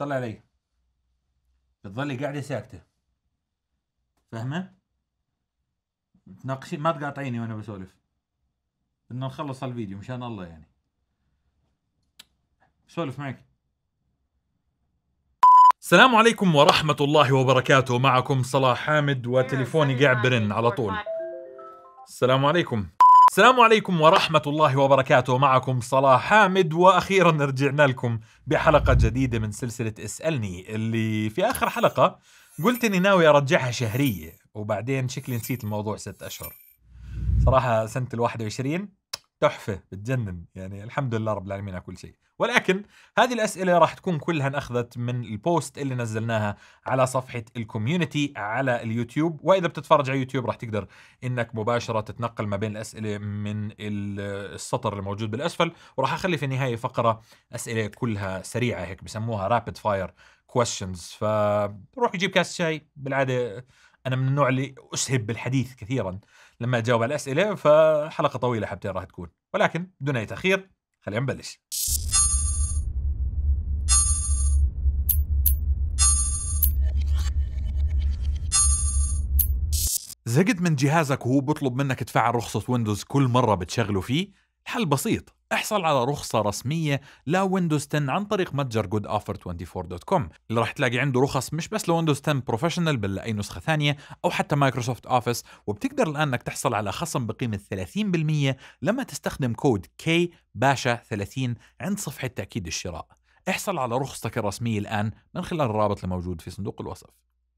طلع علي بتظلي قاعده ساكته فاهمه تناقشي ما تقاطعيني وانا بسولف بدنا نخلص الفيديو مشان الله يعني سولف معك السلام عليكم ورحمة الله وبركاته معكم صلاح حامد وتليفوني قاعد برن على طول السلام عليكم السلام عليكم ورحمة الله وبركاته معكم صلاح حامد وأخيرا رجعنا لكم بحلقة جديدة من سلسلة اسألني اللي في آخر حلقة قلت إني ناوي أرجعها شهرية وبعدين شكلي نسيت الموضوع ست أشهر صراحة سنة الواحد وعشرين تحفه بتجنن يعني الحمد لله رب العالمين على كل شيء ولكن هذه الاسئله راح تكون كلها اخذت من البوست اللي نزلناها على صفحه الكوميونتي على اليوتيوب واذا بتتفرج على يوتيوب راح تقدر انك مباشره تتنقل ما بين الاسئله من السطر الموجود بالاسفل وراح اخلي في النهايه فقره اسئله كلها سريعه هيك بسموها رابيد فاير كويشنز فروح جيب كاس شاي بالعاده انا من النوع اللي اسهب بالحديث كثيرا لما اجاوب على الاسئله فحلقه طويله حبتين راح تكون ولكن بدون اي تاخير خلينا نبلش زهقت من جهازك وهو بطلب منك تفعل رخصة ويندوز كل مرة بتشغله فيه؟ الحل بسيط احصل على رخصة رسمية لويندوز 10 عن طريق متجر goodoffer24.com اللي راح تلاقي عنده رخص مش بس لويندوز 10 بروفيشنال بل لأي نسخة ثانية أو حتى مايكروسوفت أوفيس وبتقدر الآن أنك تحصل على خصم بقيمة 30% لما تستخدم كود كي باشا 30 عند صفحة تأكيد الشراء احصل على رخصتك الرسمية الآن من خلال الرابط الموجود في صندوق الوصف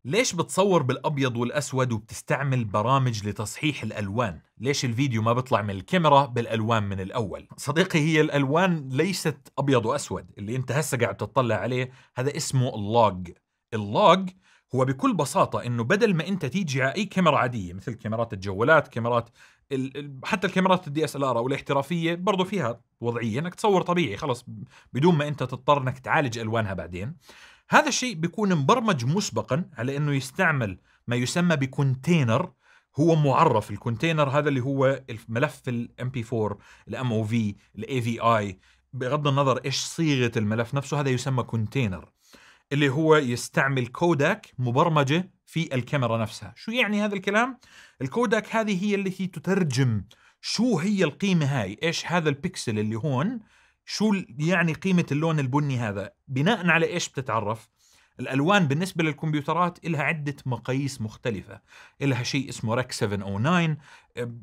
ليش بتصور بالأبيض والأسود وبتستعمل برامج لتصحيح الألوان؟ ليش الفيديو ما بيطلع من الكاميرا بالألوان من الأول؟ صديقي هي الألوان ليست أبيض وأسود اللي أنت هسه قاعد تطلع عليه هذا اسمه اللوج اللوج هو بكل بساطة أنه بدل ما أنت تيجي على أي كاميرا عادية مثل كاميرات الجوالات كاميرات ال... حتى الكاميرات الدي اس ال ار او الاحترافيه برضو فيها وضعيه انك تصور طبيعي خلص بدون ما انت تضطر انك تعالج الوانها بعدين هذا الشيء بيكون مبرمج مسبقا على انه يستعمل ما يسمى بكونتينر هو معرف الكونتينر هذا اللي هو الملف الام بي 4 الام او في الاي في اي بغض النظر ايش صيغه الملف نفسه هذا يسمى كونتينر اللي هو يستعمل كوداك مبرمجه في الكاميرا نفسها شو يعني هذا الكلام الكوداك هذه هي التي تترجم شو هي القيمه هاي ايش هذا البكسل اللي هون شو يعني قيمة اللون البني هذا بناء على إيش بتتعرف الألوان بالنسبة للكمبيوترات إلها عدة مقاييس مختلفة إلها شيء اسمه رك 709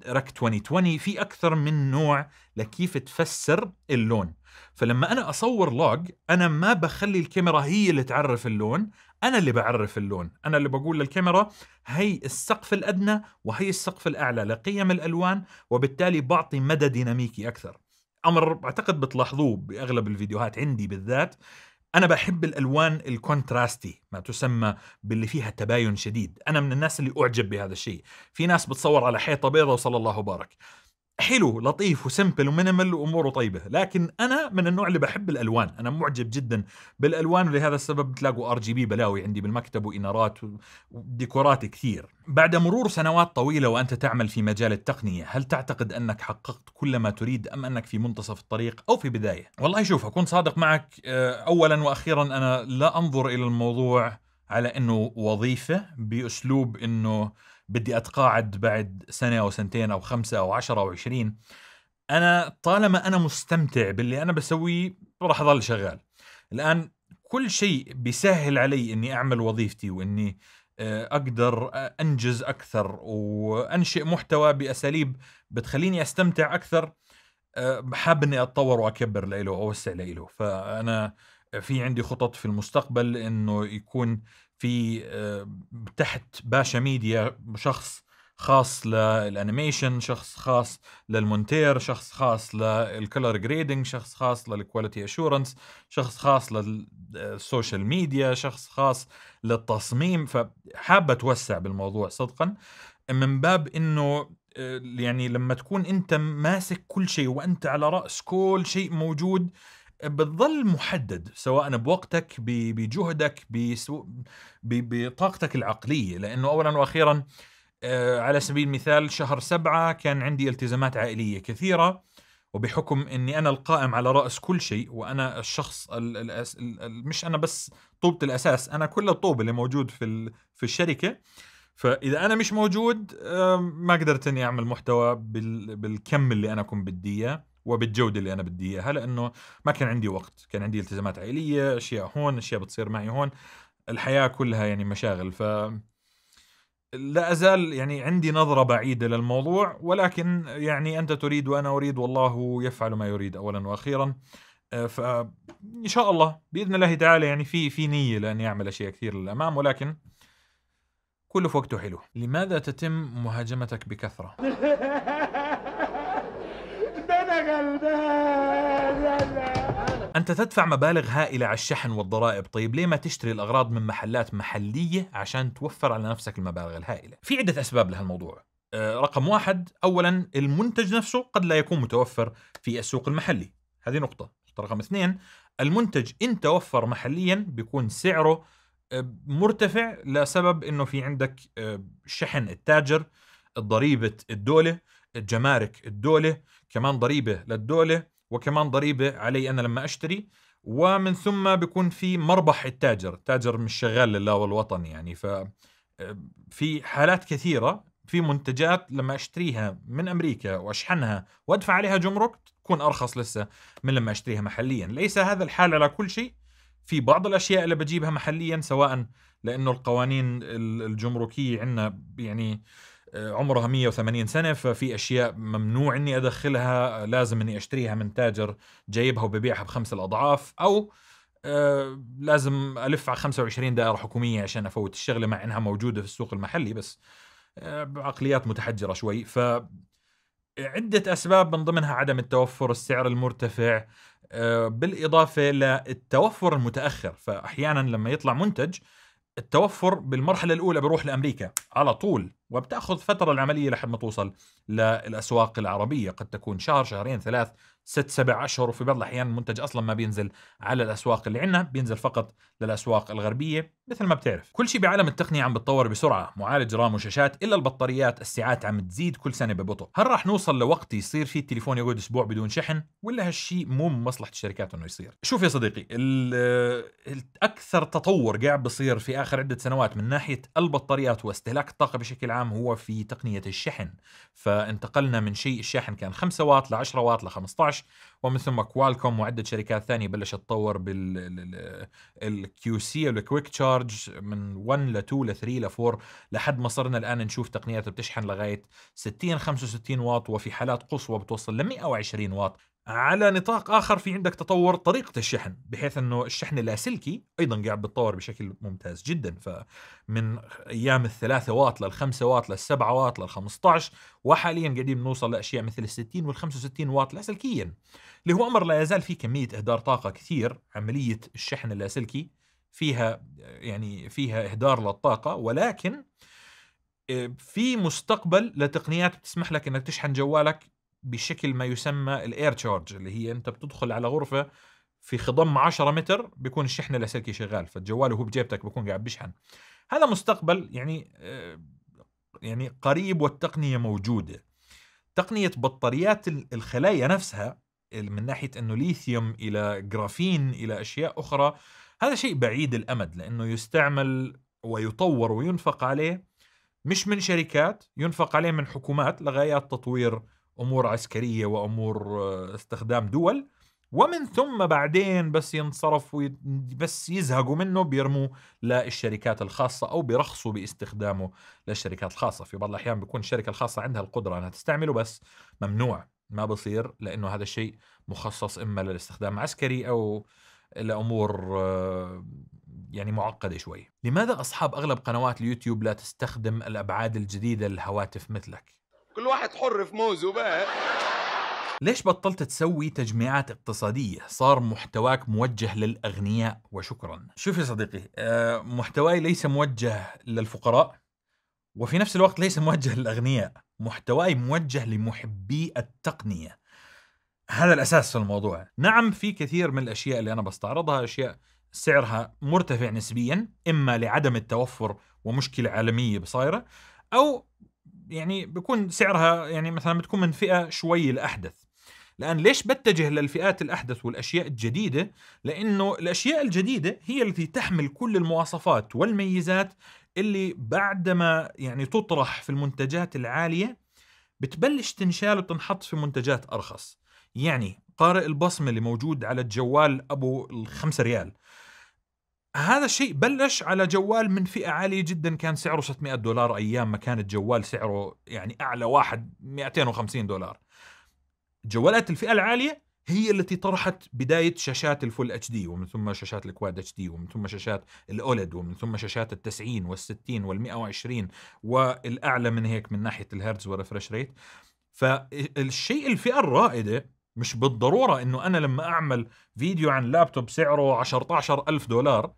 رك 2020 في أكثر من نوع لكيف تفسر اللون فلما أنا أصور لوج أنا ما بخلي الكاميرا هي اللي تعرف اللون أنا اللي بعرف اللون أنا اللي بقول للكاميرا هي السقف الأدنى وهي السقف الأعلى لقيم الألوان وبالتالي بعطي مدى ديناميكي أكثر امر اعتقد بتلاحظوه باغلب الفيديوهات عندي بالذات انا بحب الالوان الكونتراستي ما تسمى باللي فيها تباين شديد انا من الناس اللي اعجب بهذا الشيء في ناس بتصور على حيطه بيضاء وصلى الله وبارك حلو لطيف وسمبل ومينيمال واموره طيبه لكن انا من النوع اللي بحب الالوان انا معجب جدا بالالوان ولهذا السبب تلاقوا ار جي بي بلاوي عندي بالمكتب وانارات وديكورات كثير بعد مرور سنوات طويله وانت تعمل في مجال التقنيه هل تعتقد انك حققت كل ما تريد ام انك في منتصف الطريق او في بدايه والله شوف اكون صادق معك آه، اولا واخيرا انا لا انظر الى الموضوع على انه وظيفه باسلوب انه بدي اتقاعد بعد سنه او سنتين او خمسه او عشرة او عشرين انا طالما انا مستمتع باللي انا بسويه راح اضل شغال الان كل شيء بيسهل علي اني اعمل وظيفتي واني آه، اقدر آه، انجز اكثر وانشئ محتوى باساليب بتخليني استمتع اكثر آه، حاب اني اتطور واكبر له واوسع له فانا في عندي خطط في المستقبل انه يكون في آه، تحت باشا ميديا شخص خاص للانيميشن شخص خاص للمونتير شخص خاص للكلر جريدنج شخص خاص للكواليتي اشورنس شخص خاص للسوشيال آه، ميديا شخص خاص للتصميم فحابه توسع بالموضوع صدقا من باب انه آه، يعني لما تكون انت ماسك كل شيء وانت على راس كل شيء موجود بتظل محدد سواء بوقتك بجهدك بطاقتك العقليه لانه اولا واخيرا آه، على سبيل المثال شهر سبعة كان عندي التزامات عائلية كثيرة وبحكم أني أنا القائم على رأس كل شيء وأنا الشخص الـ الـ الـ مش أنا بس طوبة الأساس أنا كل الطوب اللي موجود في, في الشركة فإذا أنا مش موجود آه، ما قدرت أني أعمل محتوى بالكم اللي أنا كنت بدي إياه وبالجوده اللي انا بدي اياها لانه ما كان عندي وقت كان عندي التزامات عائليه اشياء هون اشياء بتصير معي هون الحياه كلها يعني مشاغل ف لا ازال يعني عندي نظره بعيده للموضوع ولكن يعني انت تريد وانا اريد والله يفعل ما يريد اولا واخيرا آه، فان شاء الله باذن الله تعالى يعني في في نيه لاني اعمل اشياء كثير للامام ولكن كله في وقته حلو لماذا تتم مهاجمتك بكثره أنت تدفع مبالغ هائلة على الشحن والضرائب طيب ليه ما تشتري الأغراض من محلات محلية عشان توفر على نفسك المبالغ الهائلة في عدة أسباب لهالموضوع آه، رقم واحد أولا المنتج نفسه قد لا يكون متوفر في السوق المحلي هذه نقطة رقم اثنين المنتج إن توفر محليا بيكون سعره آه، مرتفع لسبب انه في عندك آه، شحن التاجر ضريبه الدوله جمارك الدوله كمان ضريبه للدوله وكمان ضريبه علي انا لما اشتري ومن ثم بيكون في مربح التاجر التاجر مش شغال لله والوطن يعني ف في حالات كثيره في منتجات لما اشتريها من امريكا واشحنها وادفع عليها جمرك تكون ارخص لسه من لما اشتريها محليا ليس هذا الحال على كل شيء في بعض الاشياء اللي بجيبها محليا سواء لانه القوانين الجمركيه عندنا يعني آه، عمرها 180 سنه ففي اشياء ممنوع اني ادخلها لازم اني اشتريها من تاجر جايبها وببيعها بخمس الاضعاف او آه، لازم الف على 25 دائره حكوميه عشان افوت الشغله مع انها موجوده في السوق المحلي بس آه، عقليات بعقليات متحجره شوي ف عده اسباب من ضمنها عدم التوفر السعر المرتفع بالاضافه للتوفر المتاخر فاحيانا لما يطلع منتج التوفر بالمرحله الاولى بيروح لامريكا على طول وبتاخذ فتره العمليه لحد ما توصل للاسواق العربيه قد تكون شهر شهرين ثلاث ست سبع اشهر وفي بعض الاحيان المنتج اصلا ما بينزل على الاسواق اللي عندنا بينزل فقط للاسواق الغربيه مثل ما بتعرف كل شيء بعالم التقنيه عم بتطور بسرعه معالج رام وشاشات الا البطاريات الساعات عم تزيد كل سنه ببطء هل راح نوصل لوقت يصير فيه التليفون يقعد اسبوع بدون شحن ولا هالشيء مو من مصلحه الشركات انه يصير شوف يا صديقي الاكثر تطور قاعد بصير في اخر عده سنوات من ناحيه البطاريات واستهلاك الطاقه بشكل عام هو في تقنيه الشحن فانتقلنا من شيء الشاحن كان 5 واط ل 10 واط ل 15 2011 ومن ثم كوالكوم وعده شركات ثانيه بلشت تطور الكيو سي الكويك تشارج من 1 ل 2 ل 3 ل 4 لحد ما صرنا الان نشوف تقنيات بتشحن لغايه 60 65 واط وفي حالات قصوى بتوصل ل 120 واط على نطاق اخر في عندك تطور طريقه الشحن بحيث انه الشحن اللاسلكي ايضا قاعد بتطور بشكل ممتاز جدا فمن ايام الثلاثة واط للخمسة واط 7 واط لل15 وحاليا قاعدين بنوصل لاشياء مثل ال60 وال65 واط لاسلكيا اللي هو امر لا يزال فيه كميه اهدار طاقه كثير عمليه الشحن اللاسلكي فيها يعني فيها اهدار للطاقه ولكن آه، في مستقبل لتقنيات بتسمح لك انك تشحن جوالك بشكل ما يسمى الاير تشارج اللي هي انت بتدخل على غرفه في خضم 10 متر بيكون الشحن اللاسلكي شغال فالجوال وهو بجيبتك بيكون قاعد بيشحن هذا مستقبل يعني آه، يعني قريب والتقنيه موجوده تقنيه بطاريات الخلايا نفسها من ناحيه انه ليثيوم الى جرافين الى اشياء اخرى هذا شيء بعيد الامد لانه يستعمل ويطور وينفق عليه مش من شركات ينفق عليه من حكومات لغايات تطوير امور عسكريه وامور آه، استخدام دول ومن ثم بعدين بس ينصرف بس يزهقوا منه بيرموه للشركات الخاصة أو بيرخصوا باستخدامه للشركات الخاصة في بعض الأحيان بيكون الشركة الخاصة عندها القدرة أنها تستعمله بس ممنوع ما بصير لأنه هذا الشيء مخصص إما للاستخدام العسكري أو لأمور آه، يعني معقدة شوي لماذا أصحاب أغلب قنوات اليوتيوب لا تستخدم الأبعاد الجديدة للهواتف مثلك؟ كل واحد حر في موزه بقى ليش بطلت تسوي تجميعات اقتصادية؟ صار محتواك موجه للأغنياء وشكرا شوف يا صديقي آه، محتواي ليس موجه للفقراء وفي نفس الوقت ليس موجه للأغنياء محتواي موجه لمحبي التقنية هذا الأساس في الموضوع نعم في كثير من الأشياء اللي أنا بستعرضها أشياء سعرها مرتفع نسبيا إما لعدم التوفر ومشكلة عالمية بصايرة أو يعني بيكون سعرها يعني مثلا بتكون من فئه شوي الاحدث الان ليش بتجه للفئات الاحدث والاشياء الجديده لانه الاشياء الجديده هي التي تحمل كل المواصفات والميزات اللي بعدما يعني تطرح في المنتجات العاليه بتبلش تنشال وتنحط في منتجات ارخص يعني قارئ البصمه اللي موجود على الجوال ابو الخمسة ريال هذا الشيء بلش على جوال من فئه عاليه جدا كان سعره 600 دولار ايام ما كان الجوال سعره يعني اعلى واحد 250 دولار جوالات الفئه العاليه هي التي طرحت بدايه شاشات الفول اتش دي ومن ثم شاشات الكواد اتش دي ومن ثم شاشات الاولد ومن ثم شاشات ال 90 وال 60 وال 120 والاعلى من هيك من ناحيه الهرتز والريفرش ريت فالشيء الفئه الرائده مش بالضروره انه انا لما اعمل فيديو عن لابتوب سعره 14000 دولار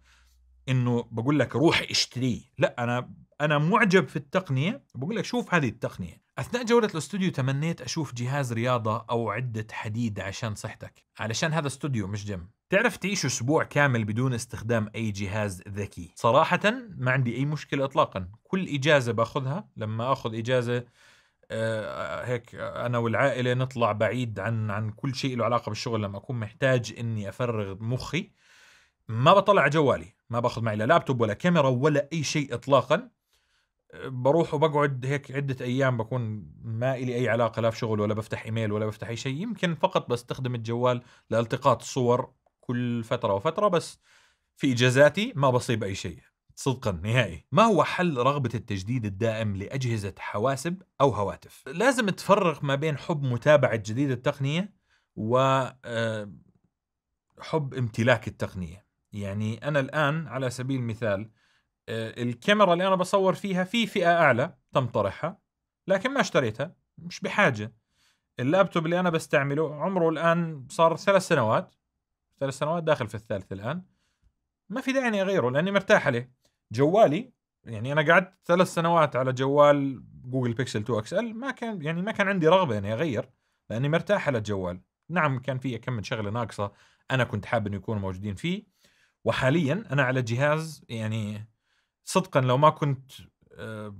انه بقول لك روح اشتريه لا انا انا معجب في التقنيه بقول لك شوف هذه التقنيه اثناء جوله الاستوديو تمنيت اشوف جهاز رياضه او عده حديد عشان صحتك علشان هذا استوديو مش جيم تعرف تعيش اسبوع كامل بدون استخدام اي جهاز ذكي صراحه ما عندي اي مشكله اطلاقا كل اجازه باخذها لما اخذ اجازه آه، آه، هيك آه، انا والعائله نطلع بعيد عن عن كل شيء له علاقه بالشغل لما اكون محتاج اني افرغ مخي ما بطلع على جوالي ما باخذ معي لا لابتوب ولا كاميرا ولا اي شيء اطلاقا بروح وبقعد هيك عده ايام بكون ما لي اي علاقه لا في شغل ولا بفتح ايميل ولا بفتح اي شيء يمكن فقط بستخدم الجوال لالتقاط صور كل فتره وفتره بس في اجازاتي ما بصيب اي شيء صدقا نهائي ما هو حل رغبة التجديد الدائم لأجهزة حواسب أو هواتف لازم تفرق ما بين حب متابعة جديد التقنية و آه، حب امتلاك التقنية يعني انا الان على سبيل المثال آه، الكاميرا اللي انا بصور فيها في فئه اعلى تم طرحها لكن ما اشتريتها مش بحاجه اللابتوب اللي انا بستعمله عمره الان صار ثلاث سنوات ثلاث سنوات داخل في الثالث الان ما في داعي اني اغيره لاني مرتاح عليه جوالي يعني انا قعدت ثلاث سنوات على جوال جوجل بيكسل 2 اكس ال ما كان يعني ما كان عندي رغبه اني اغير لاني مرتاح على الجوال نعم كان في كم من شغله ناقصه انا كنت حابب انه يكونوا موجودين فيه وحاليا انا على جهاز يعني صدقا لو ما كنت آه،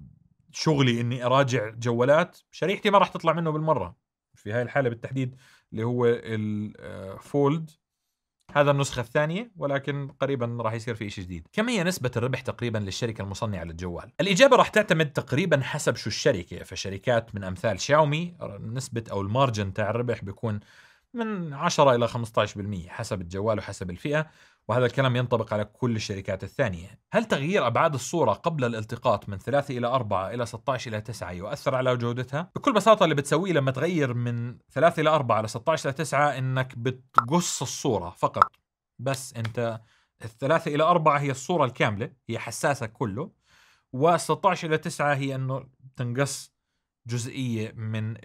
شغلي اني اراجع جوالات شريحتي ما راح تطلع منه بالمره في هاي الحاله بالتحديد اللي هو الفولد آه، هذا النسخة الثانية ولكن قريبا راح يصير في شيء جديد. كم هي نسبة الربح تقريبا للشركة المصنعة للجوال؟ الإجابة راح تعتمد تقريبا حسب شو الشركة، فشركات من أمثال شاومي نسبة أو المارجن تاع الربح بيكون من 10 إلى 15% حسب الجوال وحسب الفئة وهذا الكلام ينطبق على كل الشركات الثانية هل تغيير أبعاد الصورة قبل الالتقاط من 3 إلى 4 إلى 16 إلى 9 يؤثر على جودتها؟ بكل بساطة اللي بتسويه لما تغير من 3 إلى 4 إلى 16 إلى 9 إنك بتقص الصورة فقط بس أنت الثلاثة إلى أربعة هي الصورة الكاملة هي حساسة كله و16 إلى 9 هي أنه تنقص جزئيه من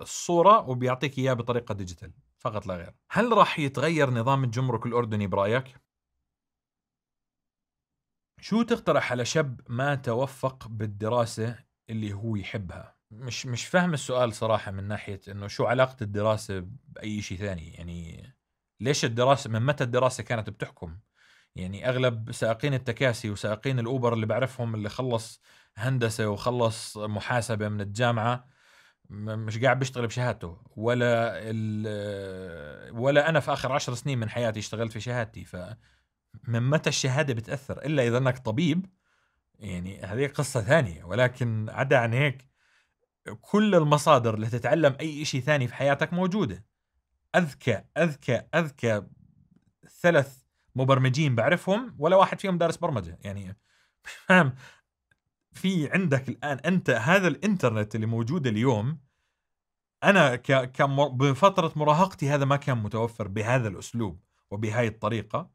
الصوره وبيعطيك اياه بطريقه ديجيتال فقط لا غير. هل راح يتغير نظام الجمرك الاردني برايك؟ شو تقترح على شاب ما توفق بالدراسه اللي هو يحبها؟ مش مش فاهم السؤال صراحه من ناحيه انه شو علاقه الدراسه باي شيء ثاني يعني ليش الدراسه من متى الدراسه كانت بتحكم؟ يعني اغلب سائقين التكاسي وسائقين الاوبر اللي بعرفهم اللي خلص هندسه وخلص محاسبه من الجامعه مش قاعد بيشتغل بشهادته ولا ولا انا في اخر عشر سنين من حياتي اشتغلت في شهادتي ف من متى الشهاده بتاثر الا اذا انك طبيب يعني هذه قصه ثانيه ولكن عدا عن هيك كل المصادر اللي تتعلم اي شيء ثاني في حياتك موجوده اذكى اذكى اذكى ثلاث مبرمجين بعرفهم ولا واحد فيهم دارس برمجه يعني فاهم في عندك الان انت هذا الانترنت اللي موجود اليوم انا ك بفتره مراهقتي هذا ما كان متوفر بهذا الاسلوب وبهاي الطريقه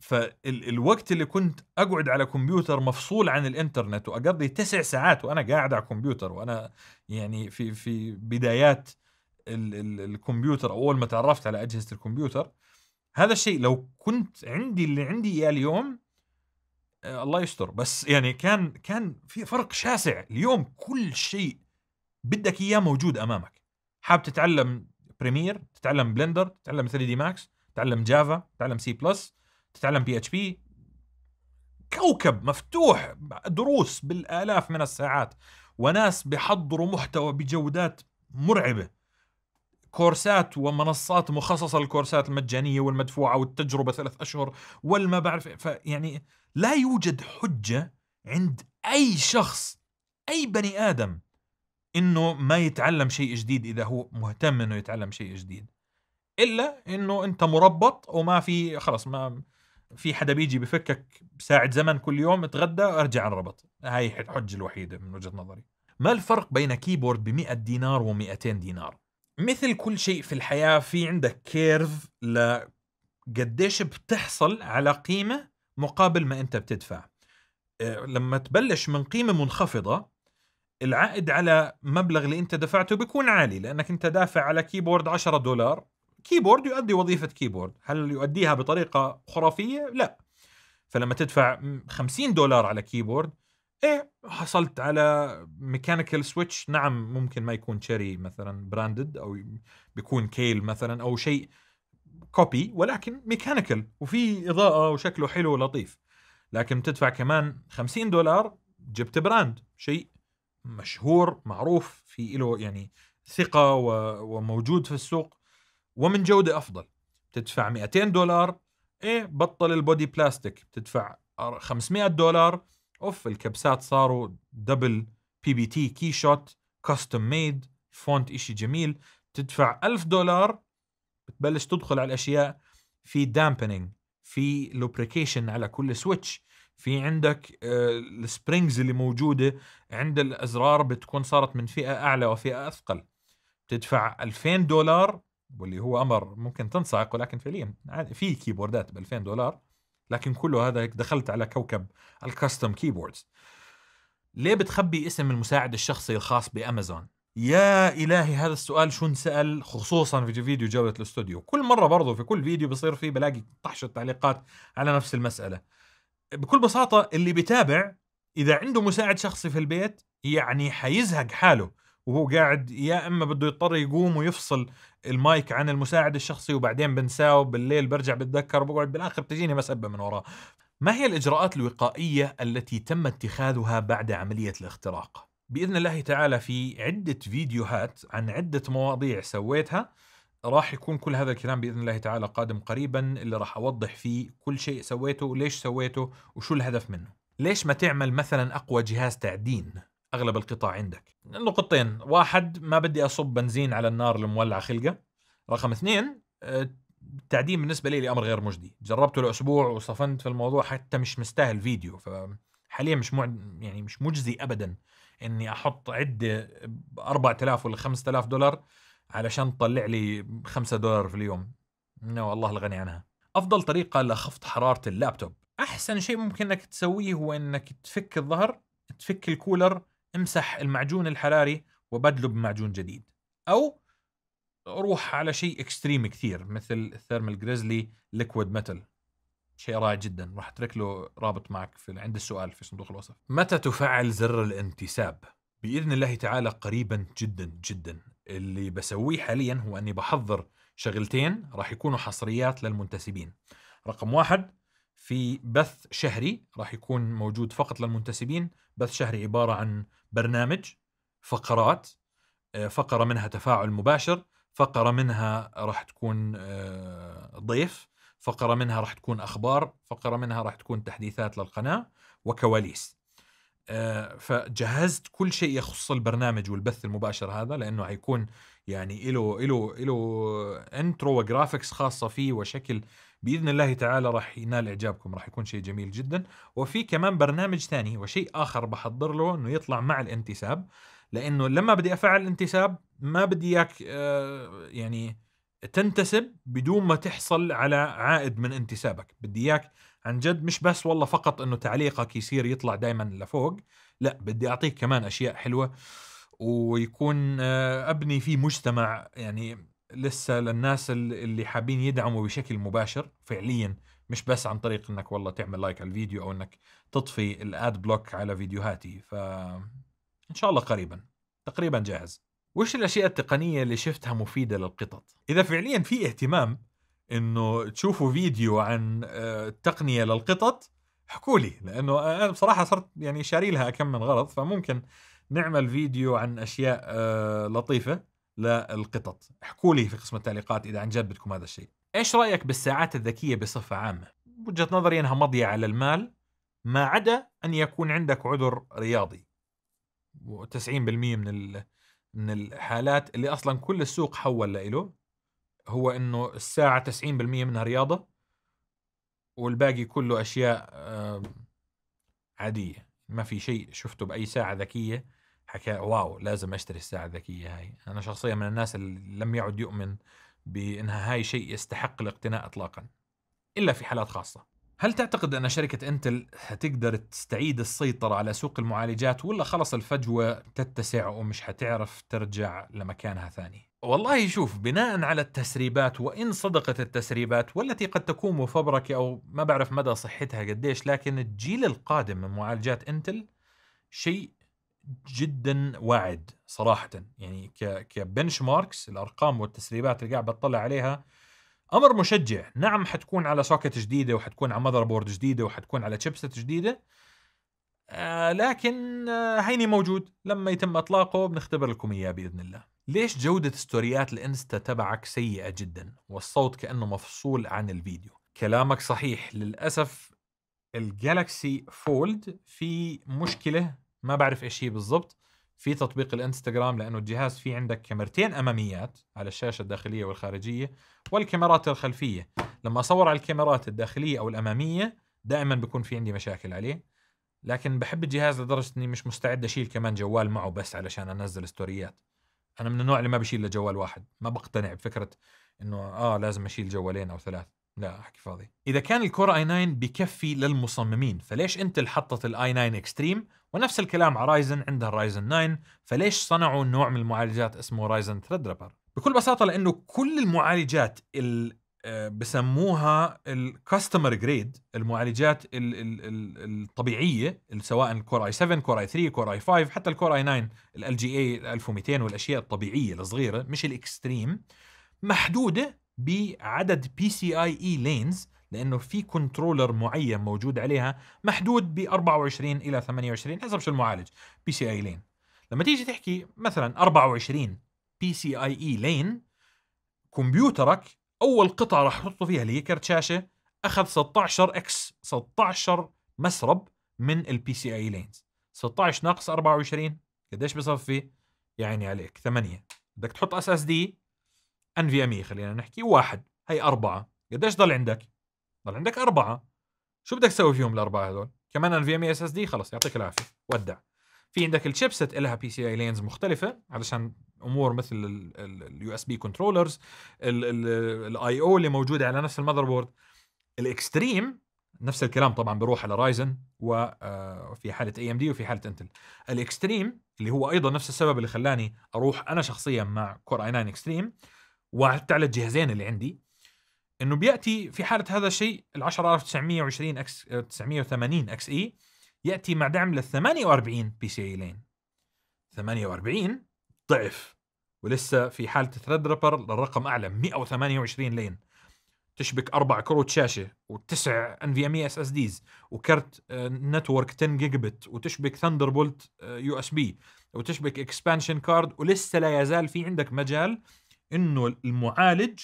فالوقت اللي كنت اقعد على كمبيوتر مفصول عن الانترنت واقضي تسع ساعات وانا قاعد على كمبيوتر وانا يعني في في بدايات ال ال الكمبيوتر اول ما تعرفت على اجهزه الكمبيوتر هذا الشيء لو كنت عندي اللي عندي اياه اليوم آه، الله يستر بس يعني كان كان في فرق شاسع اليوم كل شيء بدك اياه موجود امامك حاب تتعلم بريمير تتعلم بلندر تتعلم 3 دي ماكس تتعلم جافا تتعلم سي بلس تتعلم بي اتش بي كوكب مفتوح دروس بالالاف من الساعات وناس بحضروا محتوى بجودات مرعبه كورسات ومنصات مخصصه للكورسات المجانيه والمدفوعه والتجربه ثلاث اشهر والما بعرف فيعني لا يوجد حجه عند اي شخص اي بني ادم انه ما يتعلم شيء جديد اذا هو مهتم انه يتعلم شيء جديد الا انه انت مربط وما في خلص ما في حدا بيجي بفكك ساعة زمن كل يوم اتغدى وارجع انربط هاي الحجة الوحيدة من وجهة نظري ما الفرق بين كيبورد ب 100 دينار و 200 دينار مثل كل شيء في الحياه في عندك كيرف لقديش بتحصل على قيمه مقابل ما انت بتدفع آه، لما تبلش من قيمه منخفضه العائد على مبلغ اللي انت دفعته بيكون عالي لانك انت دافع على كيبورد 10 دولار كيبورد يؤدي وظيفه كيبورد هل يؤديها بطريقه خرافيه لا فلما تدفع 50 دولار على كيبورد ايه حصلت على ميكانيكال سويتش نعم ممكن ما يكون شيري مثلا براندد او بيكون كيل مثلا او شيء كوبي ولكن ميكانيكال وفي اضاءه وشكله حلو ولطيف لكن بتدفع كمان 50 دولار جبت براند شيء مشهور معروف في له يعني ثقه وموجود في السوق ومن جوده افضل بتدفع 200 دولار ايه بطل البودي بلاستيك بتدفع 500 دولار اوف الكبسات صاروا دبل بي بي تي كي شوت كاستم ميد فونت إشي جميل تدفع ألف دولار بتبلش تدخل على الأشياء في دامبنينج في لوبريكيشن على كل سويتش في عندك آه، السبرينجز اللي موجودة عند الأزرار بتكون صارت من فئة أعلى وفئة أثقل تدفع 2000 دولار واللي هو أمر ممكن تنصعق ولكن فعليا في كيبوردات ب 2000 دولار لكن كله هذا دخلت على كوكب الكاستم كيبوردز ليه بتخبي اسم المساعد الشخصي الخاص بامازون يا الهي هذا السؤال شو انسال خصوصا في فيديو جوله الاستوديو كل مره برضه في كل فيديو بصير فيه بلاقي طحشه تعليقات على نفس المساله بكل بساطه اللي بتابع اذا عنده مساعد شخصي في البيت يعني حيزهق حاله وهو قاعد يا اما بده يضطر يقوم ويفصل المايك عن المساعد الشخصي وبعدين بنساه بالليل برجع بتذكر وبقعد بالاخر بتجيني مسبه من وراه. ما هي الاجراءات الوقائيه التي تم اتخاذها بعد عمليه الاختراق؟ باذن الله تعالى في عده فيديوهات عن عده مواضيع سويتها راح يكون كل هذا الكلام باذن الله تعالى قادم قريبا اللي راح اوضح فيه كل شيء سويته وليش سويته وشو الهدف منه. ليش ما تعمل مثلا اقوى جهاز تعدين اغلب القطع عندك نقطتين واحد ما بدي اصب بنزين على النار المولعه خلقه رقم اثنين آه، التعدين بالنسبه لي امر غير مجدي جربته لاسبوع وصفنت في الموضوع حتى مش مستاهل فيديو فحاليا مش مع... يعني مش مجزي ابدا اني احط عده ب 4000 ولا 5000 دولار علشان تطلع لي 5 دولار في اليوم نو والله الغني عنها افضل طريقه لخفض حراره اللابتوب احسن شيء ممكن انك تسويه هو انك تفك الظهر تفك الكولر امسح المعجون الحراري وبدله بمعجون جديد او روح على شيء اكستريم كثير مثل الثيرمال جريزلي ليكويد ميتال شيء رائع جدا راح اترك له رابط معك في عند السؤال في صندوق الوصف متى تفعل زر الانتساب باذن الله تعالى قريبا جدا جدا اللي بسويه حاليا هو اني بحضر شغلتين راح يكونوا حصريات للمنتسبين رقم واحد في بث شهري راح يكون موجود فقط للمنتسبين بث شهري عبارة عن برنامج فقرات آه، فقرة منها تفاعل مباشر فقرة منها راح تكون آه، ضيف فقرة منها راح تكون أخبار فقرة منها راح تكون تحديثات للقناة وكواليس آه، فجهزت كل شيء يخص البرنامج والبث المباشر هذا لانه حيكون يعني إله إله إله انترو وجرافيكس خاصه فيه وشكل باذن الله تعالى راح ينال اعجابكم راح يكون شيء جميل جدا وفي كمان برنامج ثاني وشيء اخر بحضر له انه يطلع مع الانتساب لانه لما بدي افعل الانتساب ما بدي اياك آه، يعني تنتسب بدون ما تحصل على عائد من انتسابك بدي اياك عن جد مش بس والله فقط انه تعليقك يصير يطلع دائما لفوق لا بدي اعطيك كمان اشياء حلوه ويكون آه، ابني فيه مجتمع يعني لسه للناس اللي حابين يدعموا بشكل مباشر فعليا مش بس عن طريق انك والله تعمل لايك على الفيديو او انك تطفي الاد بلوك على فيديوهاتي ف ان شاء الله قريبا تقريبا جاهز وش الاشياء التقنيه اللي شفتها مفيده للقطط اذا فعليا في اهتمام انه تشوفوا فيديو عن التقنيه آه، للقطط احكوا لي لانه انا بصراحه صرت يعني شاري لها كم من غرض فممكن نعمل فيديو عن اشياء آه، لطيفه للقطط احكوا لي في قسم التعليقات اذا عن جد بدكم هذا الشيء ايش رايك بالساعات الذكيه بصفه عامه وجهه نظري انها مضيعه على المال ما عدا ان يكون عندك عذر رياضي و90% من ال... من الحالات اللي اصلا كل السوق حول له هو انه الساعه 90% منها رياضه والباقي كله اشياء عاديه ما في شيء شفته باي ساعه ذكيه حكى واو لازم اشتري الساعه الذكيه هاي انا شخصيا من الناس اللي لم يعد يؤمن بانها هاي شيء يستحق الاقتناء اطلاقا الا في حالات خاصه هل تعتقد ان شركه انتل هتقدر تستعيد السيطره على سوق المعالجات ولا خلص الفجوه تتسع ومش حتعرف ترجع لمكانها ثاني والله شوف بناء على التسريبات وان صدقت التسريبات والتي قد تكون مفبركه او ما بعرف مدى صحتها قديش لكن الجيل القادم من معالجات انتل شيء جدا واعد صراحه يعني كبنش ماركس الارقام والتسريبات اللي قاعد بتطلع عليها امر مشجع نعم حتكون على سوكت جديده وحتكون على مذر بورد جديده وحتكون على شيبسيت جديده آه لكن آه هيني موجود لما يتم اطلاقه بنختبر لكم اياه باذن الله ليش جودة ستوريات الانستا تبعك سيئة جدا والصوت كأنه مفصول عن الفيديو كلامك صحيح للأسف الجالكسي فولد في مشكلة ما بعرف ايش هي بالضبط في تطبيق الانستغرام لانه الجهاز في عندك كاميرتين اماميات على الشاشه الداخليه والخارجيه والكاميرات الخلفيه لما اصور على الكاميرات الداخليه او الاماميه دائما بيكون في عندي مشاكل عليه لكن بحب الجهاز لدرجه اني مش مستعد اشيل كمان جوال معه بس علشان انزل ستوريات انا من النوع اللي ما بشيل الا جوال واحد ما بقتنع بفكره انه اه لازم اشيل جوالين او ثلاث لا احكي فاضي اذا كان الكور اي 9 بكفي للمصممين فليش انت اللي حطت الاي 9 اكستريم ونفس الكلام على رايزن عندها رايزن 9 فليش صنعوا نوع من المعالجات اسمه رايزن ثريد ريبر بكل بساطه لانه كل المعالجات ال آه، بسموها الكاستمر جريد المعالجات الطبيعيه سواء الكور اي 7 كور اي 3 كور اي 5 حتى الكور اي 9 ال جي اي 1200 والاشياء الطبيعيه الصغيره مش الاكستريم محدوده بعدد بي سي اي اي لينز لانه في كنترولر معين موجود عليها محدود ب 24 الى 28 حسب شو المعالج بي سي اي لين لما تيجي تحكي مثلا 24 بي سي اي اي لين كمبيوترك اول قطعه راح تحطه فيها اللي هي كرت شاشه اخذ 16 اكس 16 مسرب من البي سي اي لينز 16 ناقص 24 قديش بصفي يعني عليك 8 بدك تحط اس اس دي ان في ام اي خلينا نحكي واحد هي أربعة قديش ضل عندك؟ ضل عندك أربعة شو بدك تسوي فيهم الأربعة هذول؟ كمان ان ام اي اس اس دي خلص يعطيك العافية ودع في عندك الشيبسيت لها بي سي اي لينز مختلفة علشان امور مثل اليو اس بي كنترولرز الاي او اللي موجوده على نفس المذر بورد الاكستريم نفس الكلام طبعا بروح على رايزن آه، وفي حاله اي ام دي وفي حاله انتل الاكستريم اللي هو ايضا نفس السبب اللي خلاني اروح انا شخصيا مع كور اي 9 اكستريم وحتى على الجهازين اللي عندي انه بياتي في حاله هذا الشيء ال 10920 اكس 980 اكس اي ياتي مع دعم لل 48 بي سي اي لين 48 ضعف ولسه في حاله ثريد ريبر للرقم اعلى 128 لين تشبك اربع كروت شاشه وتسع ان في ام اي اس اس ديز وكرت نتورك 10 جيجا بت وتشبك ثندر بولت يو اس بي وتشبك اكسبانشن كارد ولسه لا يزال في عندك مجال انه المعالج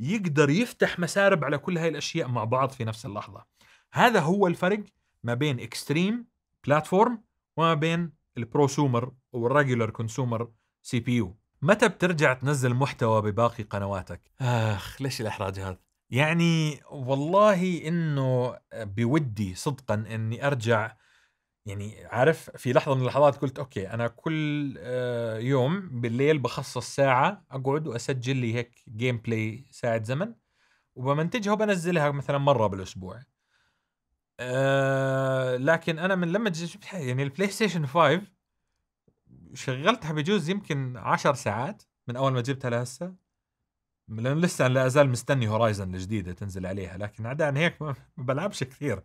يقدر يفتح مسارب على كل هاي الاشياء مع بعض في نفس اللحظه هذا هو الفرق ما بين اكستريم بلاتفورم وما بين البروسومر او الريجولر كونسومر سي بي يو متى بترجع تنزل محتوى بباقي قنواتك اخ ليش الاحراج هذا يعني والله انه بودي صدقا اني ارجع يعني عارف في لحظه من اللحظات قلت اوكي انا كل آه، يوم بالليل بخصص ساعه اقعد واسجل لي هيك جيم بلاي ساعه زمن وبمنتجها وبنزلها مثلا مره بالاسبوع آه، لكن انا من لما جبت يعني البلاي ستيشن 5 شغلتها بجوز يمكن 10 ساعات من اول ما جبتها لهسه لانه لسه لا ازال مستني هورايزن الجديده تنزل عليها لكن عدا عن يعني هيك ما بلعبش كثير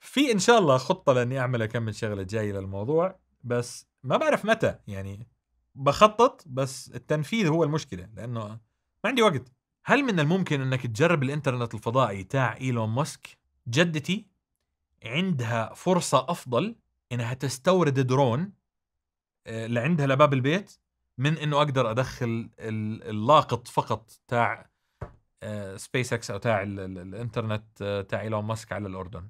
في ان شاء الله خطه لاني اعمل كم من شغله جاي للموضوع بس ما بعرف متى يعني بخطط بس التنفيذ هو المشكله لانه ما عندي وقت هل من الممكن انك تجرب الانترنت الفضائي تاع ايلون ماسك جدتي عندها فرصه افضل انها تستورد درون آه، لعندها لباب البيت من انه اقدر ادخل اللاقط فقط تاع آه، سبيس اكس او تاع الانترنت آه، تاع ايلون ماسك على الاردن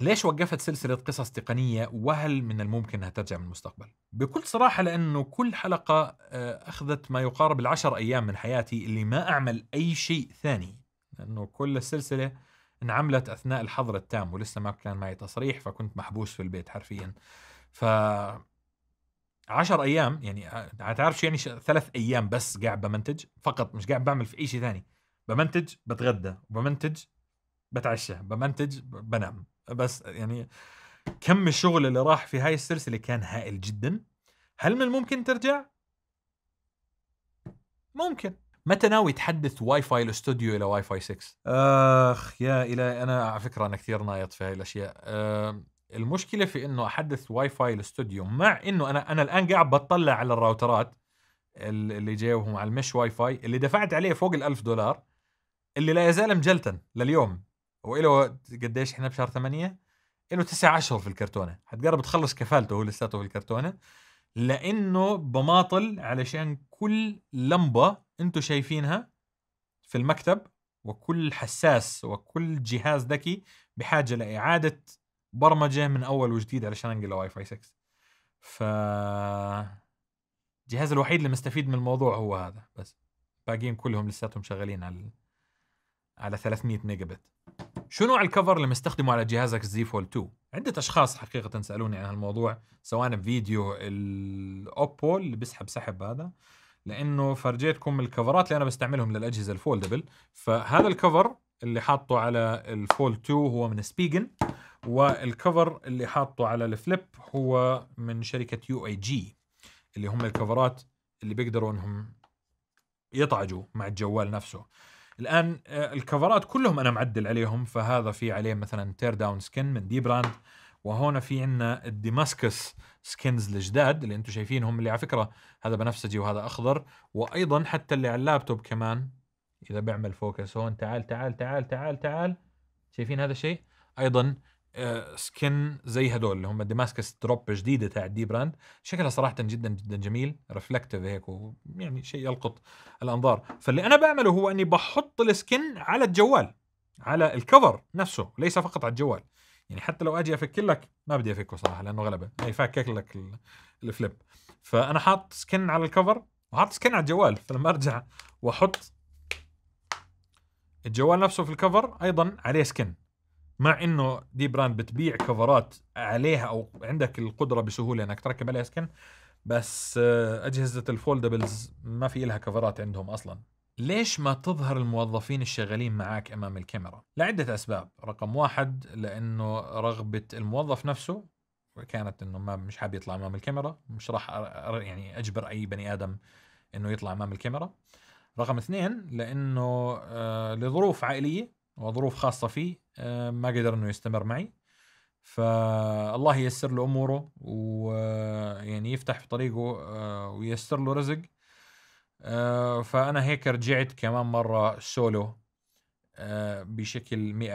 ليش وقفت سلسلة قصص تقنية وهل من الممكن أنها ترجع من المستقبل؟ بكل صراحة لأنه كل حلقة آه، أخذت ما يقارب العشر أيام من حياتي اللي ما أعمل أي شيء ثاني لأنه كل السلسلة انعملت أثناء الحظر التام ولسه ما كان معي تصريح فكنت محبوس في البيت حرفيا ف عشر ايام يعني آه، تعرف شو يعني ثلاث ايام بس قاعد بمنتج فقط مش قاعد بعمل في اي شيء ثاني بمنتج بتغدى بمنتج بتعشى بمنتج بنام بس يعني كم الشغل اللي راح في هاي السلسله كان هائل جدا هل من الممكن ترجع ممكن متى ناوي تحدث واي فاي الاستوديو الى واي فاي 6 اخ يا الهي انا على فكره انا كثير نايط في هاي الاشياء أه المشكله في انه احدث واي فاي الاستوديو مع انه انا انا الان قاعد بطلع على الراوترات اللي جايبهم على المش واي فاي اللي دفعت عليه فوق ال1000 دولار اللي لا يزال مجلتن لليوم وإله قديش احنا بشهر 8 إله تسع اشهر في الكرتونه حتقرب تخلص كفالته هو لساته في الكرتونه لانه بماطل علشان كل لمبه انتم شايفينها في المكتب وكل حساس وكل جهاز ذكي بحاجه لاعاده برمجه من اول وجديد علشان انقل واي فاي 6 ف الجهاز الوحيد اللي مستفيد من الموضوع هو هذا بس باقيين كلهم لساتهم شغالين على على 300 ميجا بت شو نوع الكفر اللي مستخدمه على جهازك الزي فول 2 عدة اشخاص حقيقة سألوني عن هالموضوع سواء بفيديو الاوبو اللي بيسحب سحب هذا لانه فرجيتكم الكفرات اللي انا بستعملهم للاجهزة الفولدبل فهذا الكفر اللي حاطه على الفول 2 هو من سبيجن والكفر اللي حاطه على الفليب هو من شركة يو اي جي اللي هم الكفرات اللي بيقدروا انهم يطعجوا مع الجوال نفسه الان آه، الكفرات كلهم انا معدل عليهم فهذا في عليه مثلا تير داون سكن من دي براند وهنا في عندنا الديماسكس سكنز الجداد اللي انتم شايفينهم اللي على فكره هذا بنفسجي وهذا اخضر وايضا حتى اللي على اللابتوب كمان اذا بعمل فوكس هون تعال تعال تعال تعال تعال شايفين هذا الشيء ايضا آه، سكن زي هدول اللي هم ديماسكس دروب جديده تاع دي براند شكلها صراحه جدا جدا جميل ريفلكتيف هيك ويعني شيء يلقط الانظار فاللي انا بعمله هو اني بحط السكن على الجوال على الكفر نفسه ليس فقط على الجوال يعني حتى لو اجي افك لك ما بدي افكه صراحه لانه غلبه هي يعني فاكك لك الفليب فانا حاط سكن على الكفر وحاط سكن على الجوال فلما ارجع واحط الجوال نفسه في الكفر ايضا عليه سكن مع انه دي براند بتبيع كفرات عليها او عندك القدره بسهوله انك تركب عليها سكن بس آه، اجهزه الفولدبلز ما في لها كفرات عندهم اصلا ليش ما تظهر الموظفين الشغالين معك امام الكاميرا لعده اسباب رقم واحد لانه رغبه الموظف نفسه كانت انه ما مش حاب يطلع امام الكاميرا مش راح يعني اجبر اي بني ادم انه يطلع امام الكاميرا رقم اثنين لانه آه، لظروف عائليه وظروف خاصه فيه آه، ما قدر انه يستمر معي فالله ييسر له اموره ويعني آه، يفتح في طريقه آه، وييسر له رزق فانا هيك رجعت كمان مره سولو بشكل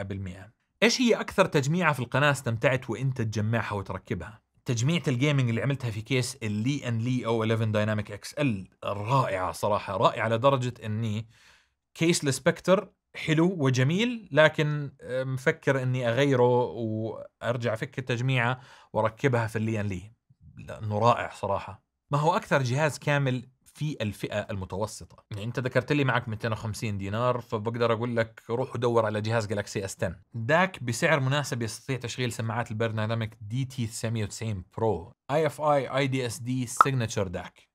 100% ايش هي اكثر تجميعه في القناه استمتعت وانت تجمعها وتركبها تجميعة الجيمنج اللي عملتها في كيس اللي ان لي او 11 دايناميك اكس ال رائعه صراحه رائعه لدرجه اني كيس لسبكتر حلو وجميل لكن آه، مفكر اني اغيره وارجع افك التجميعه واركبها في اللي لي لانه رائع صراحه ما هو اكثر جهاز كامل في الفئه المتوسطه يعني انت ذكرت لي معك 250 دينار فبقدر اقول لك روح ودور على جهاز جلاكسي اس 10 داك بسعر مناسب يستطيع تشغيل سماعات البرناميك دي تي 990 برو اي اف اي اي دي اس دي سيجنتشر داك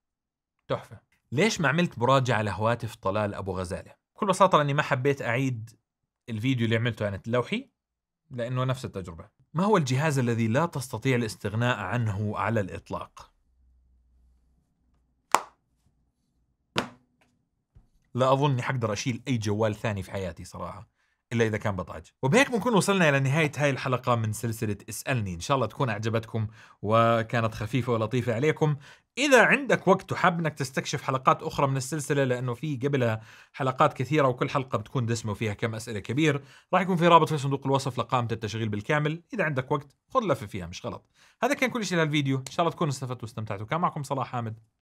تحفه ليش ما عملت مراجعه لهواتف طلال ابو غزاله بكل بساطه لاني ما حبيت اعيد الفيديو اللي عملته عن اللوحي لانه نفس التجربه ما هو الجهاز الذي لا تستطيع الاستغناء عنه على الاطلاق لا أني حقدر اشيل اي جوال ثاني في حياتي صراحه الا اذا كان بطاج وبهيك بنكون وصلنا الى نهايه هاي الحلقه من سلسله اسالني ان شاء الله تكون اعجبتكم وكانت خفيفه ولطيفه عليكم اذا عندك وقت وحاب انك تستكشف حلقات اخرى من السلسله لانه في قبلها حلقات كثيره وكل حلقه بتكون دسمه وفيها كم اسئله كبير راح يكون في رابط في صندوق الوصف لقائمه التشغيل بالكامل اذا عندك وقت خذ لفه فيها مش غلط هذا كان كل شيء لهالفيديو ان شاء الله تكونوا استفدتوا واستمتعتوا كان معكم صلاح حامد